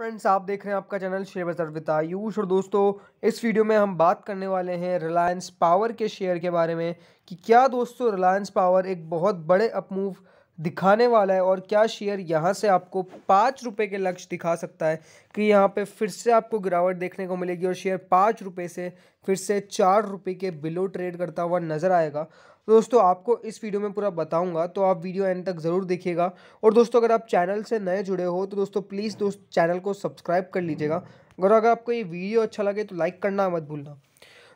friends आप देख रहे हैं आपका चैनल शेयर बाजार विद आयुष और दोस्तों इस वीडियो में हम बात करने वाले हैं रिलायंस पावर के शेयर के बारे में कि क्या दोस्तों रिलायंस पावर एक बहुत बड़े अपमूव दिखाने वाला है और क्या शेयर यहाँ से आपको पाँच रुपये के लक्ष्य दिखा सकता है कि यहाँ पे फिर से आपको गिरावट देखने को मिलेगी और शेयर पाँच रुपये से फिर से चार रुपये के बिलो ट्रेड करता हुआ नज़र आएगा तो दोस्तों आपको इस वीडियो में पूरा बताऊंगा तो आप वीडियो एंड तक ज़रूर देखिएगा और दोस्तों अगर आप चैनल से नए जुड़े हो तो दोस्तों प्लीज़ दोस्त चैनल को सब्सक्राइब कर लीजिएगा और अगर आपको ये वीडियो अच्छा लगे तो लाइक करना मत भूलना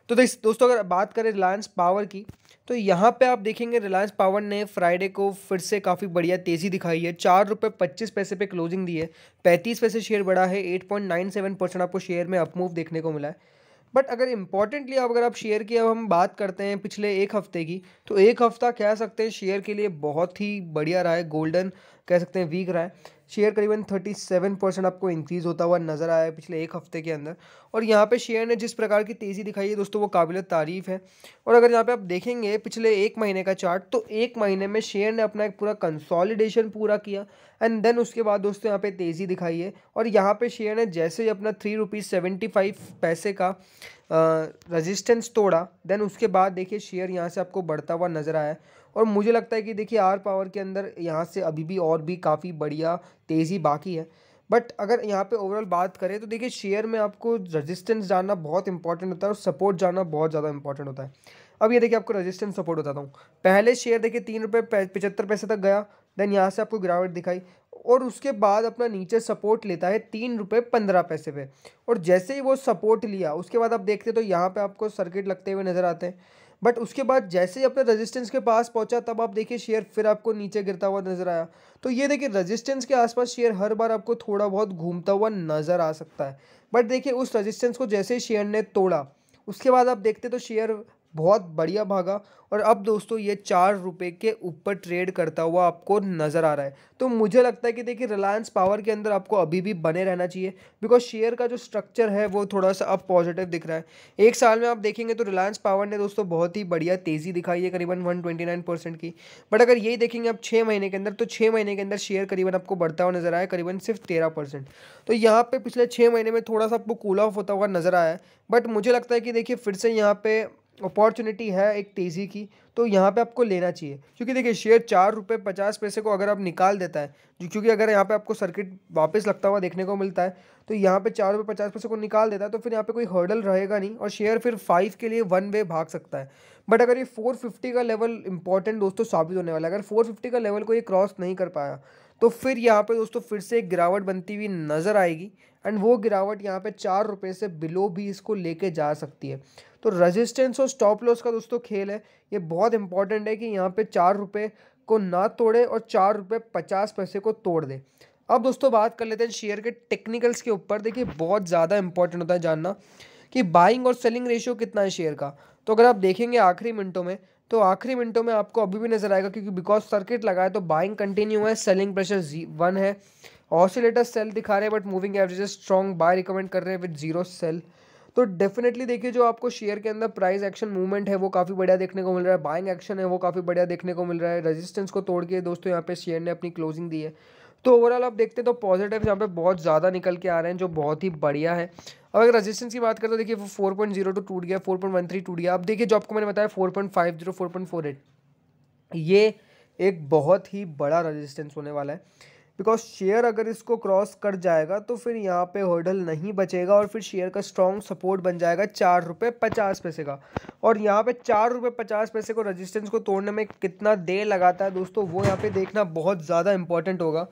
तो दोस्तों अगर बात करें रिलायंस पावर की तो यहाँ पे आप देखेंगे रिलायंस पावर ने फ्राइडे को फिर से काफ़ी बढ़िया तेज़ी दिखाई है चार रुपये पच्चीस पैसे पे क्लोजिंग दी है पैंतीस पैसे शेयर बढ़ा है eight point nine seven percent आपको शेयर में अपमूव देखने को मिला है बट अगर इम्पॉर्टेंटली अब अगर आप शेयर की अब हम बात करते हैं पिछले एक हफ्ते की तो एक हफ्ता कह सकते हैं शेयर के लिए बहुत ही बढ़िया रहा है गोल्डन कह सकते हैं वीक रहा है शेयर करीबन 37 परसेंट आपको इंक्रीज़ होता हुआ नज़र आया है पिछले एक हफ्ते के अंदर और यहाँ पे शेयर ने जिस प्रकार की तेज़ी दिखाई है दोस्तों वो काबिल तारीफ़ है और अगर यहाँ पे आप देखेंगे पिछले एक महीने का चार्ट तो एक महीने में शेयर ने अपना एक पूरा कंसॉलिडेशन पूरा किया एंड देन उसके बाद दोस्तों यहाँ पर तेज़ी दिखाई है और यहाँ पर शेयर ने जैसे ही अपना थ्री रुपीज़ सेवेंटी फाइव पैसे का रजिस्टेंस तोड़ा देन उसके बाद देखिए शेयर यहाँ से आपको बढ़ता हुआ नज़र आया और मुझे लगता है कि देखिए आर पावर के अंदर यहाँ से अभी भी और भी काफ़ी बढ़िया तेज़ी बाकी है बट अगर यहाँ पे ओवरऑल बात करें तो देखिए शेयर में आपको रेजिस्टेंस जानना बहुत इंपॉर्टेंट होता है और सपोर्ट जानना बहुत ज़्यादा इंपॉर्टेंट होता है अब ये देखिए आपको रेजिस्टेंस सपोर्ट बताता हूँ पहले शेयर देखिए तीन रुपये पचहत्तर पैसे तक गया देन यहाँ से आपको गिरावट दिखाई और उसके बाद अपना नीचे सपोर्ट लेता है तीन रुपये पंद्रह पैसे पे और जैसे ही वो सपोर्ट लिया उसके बाद आप देखते तो यहाँ पे आपको सर्किट लगते हुए नज़र आते हैं बट उसके बाद जैसे ही अपने रेजिस्टेंस के पास पहुंचा तब आप देखिए शेयर फिर आपको नीचे गिरता हुआ नज़र आया तो ये देखिए रजिस्टेंस के आसपास शेयर हर बार आपको थोड़ा बहुत घूमता हुआ नज़र आ सकता है बट देखिए उस रजिस्टेंस को जैसे ही शेयर ने तोड़ा उसके बाद आप देखते तो शेयर बहुत बढ़िया भागा और अब दोस्तों ये चार रुपये के ऊपर ट्रेड करता हुआ आपको नज़र आ रहा है तो मुझे लगता है कि देखिए रिलायंस पावर के अंदर आपको अभी भी बने रहना चाहिए बिकॉज शेयर का जो स्ट्रक्चर है वो थोड़ा सा अब पॉजिटिव दिख रहा है एक साल में आप देखेंगे तो रिलायंस पावर ने दोस्तों बहुत ही बढ़िया तेज़ी दिखाई है करीबन वन ट्वेंटी नाइन परसेंट की बट अगर यही देखेंगे आप छः महीने के अंदर तो छः महीने के अंदर शेयर करीबन आपको बढ़ता हुआ नज़र आया करीबन सिर्फ तेरह परसेंट तो यहाँ पर पिछले छः महीने में थोड़ा सा आपको कूल ऑफ होता हुआ नज़र आया है बट मुझे लगता है कि देखिए फिर से यहाँ पर अपॉर्चुनिटी है एक तेज़ी की तो यहाँ पे आपको लेना चाहिए क्योंकि देखिए शेयर चार रुपये पचास पैसे को अगर आप निकाल देता है जो क्योंकि अगर यहाँ पे आपको सर्किट वापस लगता हुआ देखने को मिलता है तो यहाँ पे चार रुपये पचास पैसे को निकाल देता है तो फिर यहाँ पे कोई हर्डल रहेगा नहीं और शेयर फिर फाइव के लिए वन वे भाग सकता है बट अगर ये फोर फिफ्टी का लेवल इंपॉर्टेंट दोस्तों साबित होने वाला है अगर फोर फिफ्टी का लेवल को ये क्रॉस नहीं कर पाया तो फिर यहाँ पर दोस्तों फिर से एक गिरावट बनती हुई नज़र आएगी एंड वो गिरावट यहाँ पर चार रुपये से बिलो भी इसको लेके जा सकती है तो रेजिस्टेंस और स्टॉप लॉस का दोस्तों खेल है ये बहुत इंपॉर्टेंट है कि यहाँ पे चार रुपये को ना तोड़े और चार रुपये पचास पैसे को तोड़ दे अब दोस्तों बात कर लेते हैं शेयर के टेक्निकल्स के ऊपर देखिए बहुत ज़्यादा इंपॉर्टेंट होता है जानना कि बाइंग और सेलिंग रेशियो कितना है शेयर का तो अगर आप देखेंगे आखिरी मिनटों में तो आखिरी मिनटों में आपको अभी भी नजर आएगा क्योंकि बिकॉज सर्किट लगा है तो बाइंग कंटिन्यू है सेलिंग प्रेशर जी वन है ऑसिलेटर सेल दिखा रहे हैं but moving average strong buy recommend कर रहे हैं विद जीरो सेल तो डेफिनेटली देखिए जो आपको शेयर के अंदर प्राइस एक्शन मूवमेंट है वो काफ़ी बढ़िया देखने को मिल रहा है बाइंग एक्शन है वो काफ़ी बढ़िया देखने को मिल रहा है रेजिस्टेंस को तोड़ के दोस्तों यहाँ पे शेयर ने अपनी क्लोजिंग दी है तो ओवरऑल आप देखते हैं तो पॉजिटिव यहाँ पे बहुत ज़्यादा निकल के आ रहे हैं जो बहुत ही बढ़िया है अब अगर रेजिस्टेंस की बात करें तो देखिए वो फोर पॉइंट जीरो टू टूट गया फोर पॉइंट वन थ्री टूट गया अब देखिए जो आपको मैंने बताया four point five zero four point four eight ये एक बहुत ही बड़ा रेजिस्टेंस होने वाला है बिकॉज शेयर अगर इसको क्रॉस कर जाएगा तो फिर यहाँ पे होर्डल नहीं बचेगा और फिर शेयर का स्ट्रॉन्ग सपोर्ट बन जाएगा चार रुपये पचास पैसे का और यहाँ पे चार रुपये पचास पैसे को रेजिस्टेंस को तोड़ने में कितना देर लगाता है दोस्तों वो यहाँ पे देखना बहुत ज़्यादा इंपॉर्टेंट होगा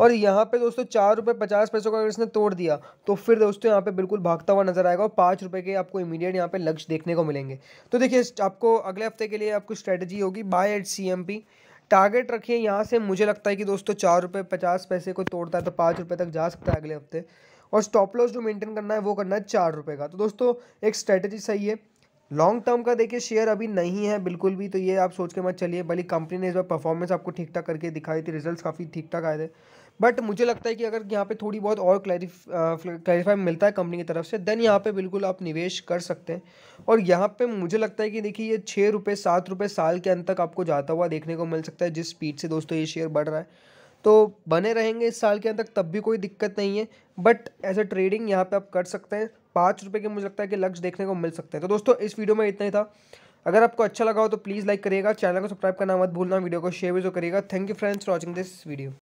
और यहाँ पे दोस्तों चार रुपये पचास पैसों का अगर इसने तोड़ दिया तो फिर दोस्तों यहाँ पे बिल्कुल भागता हुआ नजर आएगा और पाँच रुपये के आपको इमीडिएट यहाँ पे लक्ष्य देखने को मिलेंगे तो देखिए आपको अगले हफ्ते के लिए आपको स्ट्रेटजी होगी buy at C M P target रखिए यहाँ से मुझे लगता है कि दोस्तों चार रुपये पचास पैसे को तोड़ता है तो पाँच रुपये तक जा सकता है अगले हफ्ते और स्टॉप लॉस जो मेंटेन करना है वो करना है चार रुपये का तो दोस्तों एक स्ट्रैटेजी सही है लॉन्ग टर्म का देखिए शेयर अभी नहीं है बिल्कुल भी तो ये आप सोच के मत चलिए भली कंपनी ने इस बार परफॉर्मेंस आपको ठीक ठाक करके दिखाई थी रिजल्ट काफ़ी ठीक ठाक आए थे बट मुझे लगता है कि अगर यहाँ पे थोड़ी बहुत और क्लैरिफ क्लैरिफाई मिलता है कंपनी की तरफ से देन यहाँ पे बिल्कुल आप निवेश कर सकते हैं और यहाँ पे मुझे लगता है कि देखिए ये छः रुपये सात रुपये साल के अंत तक आपको जाता हुआ देखने को मिल सकता है जिस स्पीड से दोस्तों ये शेयर बढ़ रहा है तो बने रहेंगे इस साल के अंत तक तब भी कोई दिक्कत नहीं है बट एज अ ट्रेडिंग यहाँ पर आप कर सकते हैं पाँच रुपये के मुझे लगता है कि लक्ष्य देखने को मिल सकते हैं तो दोस्तों इस वीडियो में इतना ही था अगर आपको अच्छा लगा हो तो प्लीज़ लाइक करिएगा चैनल को सब्सक्राइब करना मत भूलना वीडियो को शेयर भी जो तो करिएगा thank you friends for watching this video